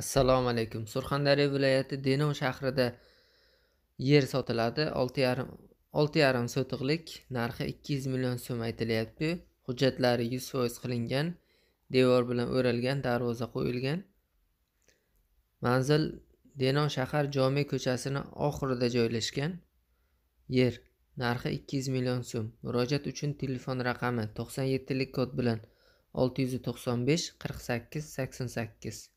assalomu alaykum surxondaryo viloyati denov shahrida yer sotiladi olti yarim olti yarim sotiqlik narxi ikki yuz million so'm aytilyapti hujjatlari yuz foiz qilingan devor bilan o'ralgan darvoza qo'yilgan manzil denov shahar jome ko'chasini oxirida joylashgan yer narxi ikki yuz million so'm murojaat uchun telefon raqami to'qson yettilik kod bilan olti yuz to'qson besh qirq sakkiz sakson sakkiz